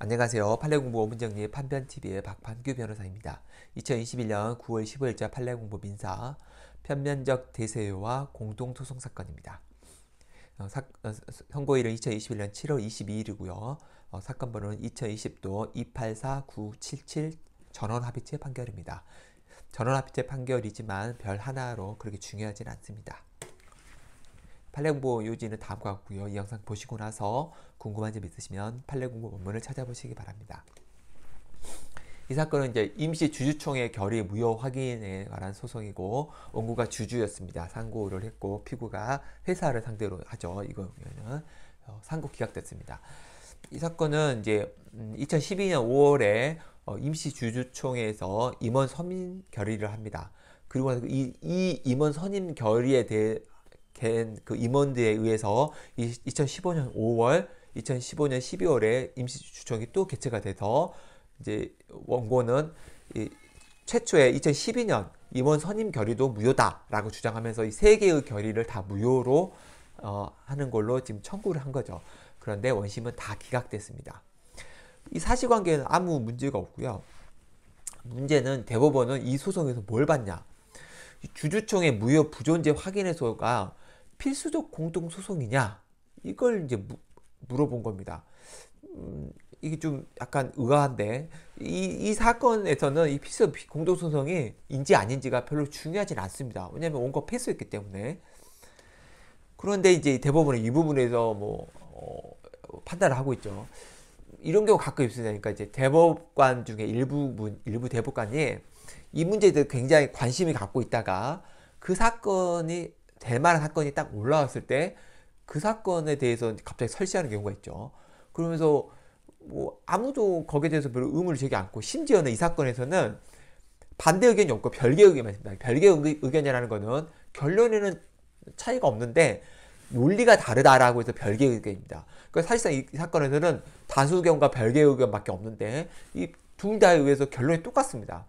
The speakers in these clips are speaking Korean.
안녕하세요. 판례공부 오문정리 판변TV의 박판규 변호사입니다. 2021년 9월 15일자 판례공부 민사 편면적 대세와 공동소송 사건입니다. 어, 사, 어, 선고일은 2021년 7월 22일이고요. 어, 사건번호는 2020도 284977 전원합의체 판결입니다. 전원합의체 판결이지만 별 하나로 그렇게 중요하진 않습니다. 판례공부 요지는 다음과 같고요. 이 영상 보시고 나서 궁금한 점 있으시면 판례공부 원문을 찾아보시기 바랍니다. 이 사건은 이제 임시 주주총회 결의 무효 확인에 관한 소송이고 원고가 주주였습니다. 상고를 했고 피고가 회사를 상대로 하죠. 이거는 어, 상고 기각됐습니다. 이 사건은 이제 2012년 음, 5월에 어, 임시 주주총회에서 임원 선임 결의를 합니다. 그리고 이, 이 임원 선임 결의에 대해 된그 임원들에 의해서 2015년 5월, 2015년 12월에 임시 추천이 또 개최가 돼서 이제 원고는 이 최초의 2012년 임원 선임 결의도 무효다라고 주장하면서 이 세 개의 결의를 다 무효로 어, 하는 걸로 지금 청구를 한 거죠. 그런데 원심은 다 기각됐습니다. 이 사실관계는 아무 문제가 없고요. 문제는 대법원은 이 소송에서 뭘 봤냐? 주주총의 무효 부존재 확인해소가 필수적 공동소송이냐 이걸 이제 무, 물어본 겁니다. 음, 이게 좀 약간 의아한데 이, 이 사건에서는 이 필수 공동소송이 인지 아닌지가 별로 중요하진 않습니다. 왜냐면 원고 패소했기 때문에 그런데 이제 대법원은 이 부분에서 뭐 어, 판단을 하고 있죠. 이런 경우 가끔 있으니까 그러니까 이제 대법관 중에 일부 문, 일부 대법관이 이 문제에 대해 굉장히 관심이 갖고 있다가 그 사건이 될 만한 사건이 딱 올라왔을 때 그 사건에 대해서 갑자기 설시하는 경우가 있죠. 그러면서 뭐 아무도 거기에 대해서 별로 의문을 제기 않고 심지어는 이 사건에서는 반대 의견이 없고 별개 의견만 있습니다. 별개 의견이라는 거는 결론에는 차이가 없는데 논리가 다르다라고 해서 별개 의견입니다. 그러니까 사실상 이 사건에서는 다수 의견과 별개 의견밖에 없는데 이 둘 다에 의해서 결론이 똑같습니다.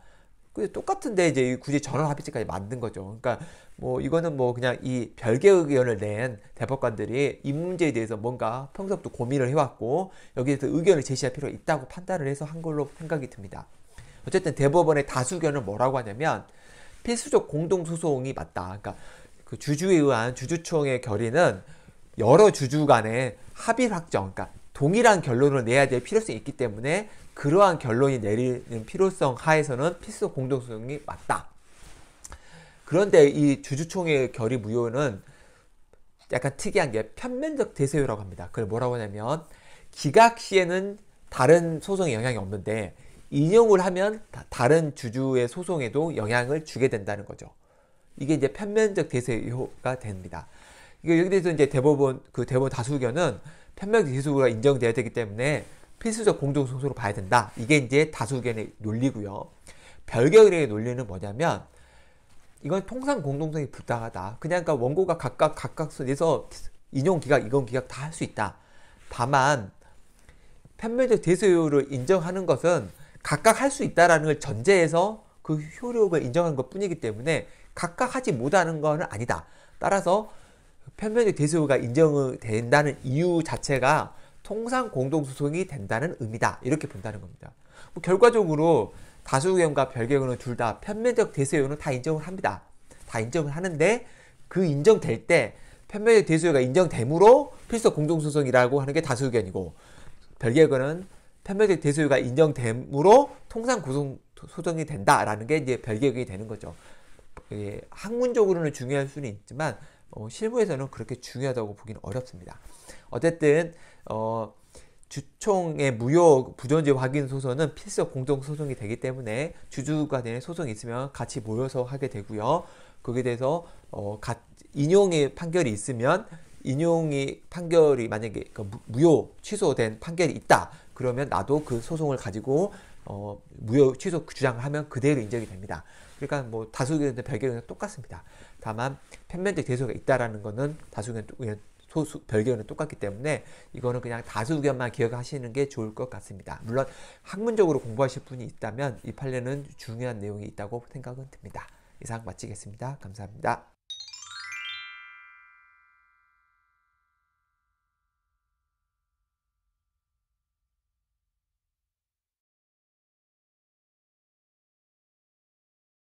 똑같은데 이제 굳이 전원 합의체까지 만든 거죠. 그러니까 뭐 이거는 뭐 그냥 이 별개 의견을 낸 대법관들이 이 문제에 대해서 뭔가 평소부터 고민을 해왔고 여기에 서 의견을 제시할 필요가 있다고 판단을 해서 한 걸로 생각이 듭니다. 어쨌든 대법원의 다수견은 뭐라고 하냐면 필수적 공동소송이 맞다. 그러니까 그 주주에 의한 주주총회 결의는 여러 주주 간의 합의 확정, 그러니까 동일한 결론을 내야 될 필요성이 있기 때문에 그러한 결론이 내리는 필요성 하에서는 필수 공동소송이 맞다. 그런데 이 주주총회 결의 무효는 약간 특이한 게 편면적 대세요라고 합니다. 그걸 뭐라고 하냐면 기각 시에는 다른 소송에 영향이 없는데 인용을 하면 다른 주주의 소송에도 영향을 주게 된다는 거죠. 이게 이제 편면적 대세요가 됩니다. 이게 여기 대해서 이제 대법원 그 대법원 다수견은 편면적 대세요가 인정돼야 되기 때문에 필수적 공정소수로 봐야 된다. 이게 이제 다수 견의 논리고요. 별개 의 논리는 뭐냐면 이건 통상 공동성이 불당하다. 그냥 그러니까 원고가 각각 각각에서 인용 기각, 이건 기각 다 할 수 있다. 다만 편면적 대소효를 인정하는 것은 각각 할 수 있다라는 걸 전제해서 그 효력을 인정한 것 뿐이기 때문에 각각 하지 못하는 것은 아니다. 따라서 편면적 대소유가 인정된다는 이유 자체가 통상 공동소송이 된다는 의미다. 이렇게 본다는 겁니다. 뭐 결과적으로 다수의견과 별개의견은 둘 다 편면적 대수의견은 다 인정을 합니다. 다 인정을 하는데 그 인정될 때 편면적 대수의가 인정됨으로 필수 공동소송이라고 하는 게 다수의견이고 별개의견은 편면적 대수의가 인정됨으로 통상 구성 소송이 된다라는 게 이제 별개의견이 되는 거죠. 학문적으로는 중요할 수는 있지만 어, 실무에서는 그렇게 중요하다고 보기는 어렵습니다. 어쨌든 어, 주총의 무효 부존재 확인 소송은 필수 공동 소송이 되기 때문에 주주가 되는 소송이 있으면 같이 모여서 하게 되고요. 거기에 대해서 어, 가, 인용의 판결이 있으면 인용이 판결이 만약에 그 무효 취소된 판결이 있다 그러면 나도 그 소송을 가지고 어, 무효 취소 주장 하면 그대로 인정이 됩니다. 그러니까 뭐 다수 의견인데 별개 의견은 똑같습니다. 다만 팬멘트 대소가 있다라는 것은 다수 견 소수 별개는 똑같기 때문에 이거는 그냥 다수 견만 기억하시는 게 좋을 것 같습니다. 물론 학문적으로 공부하실 분이 있다면 이 판례는 중요한 내용이 있다고 생각은 듭니다. 이상 마치겠습니다. 감사합니다.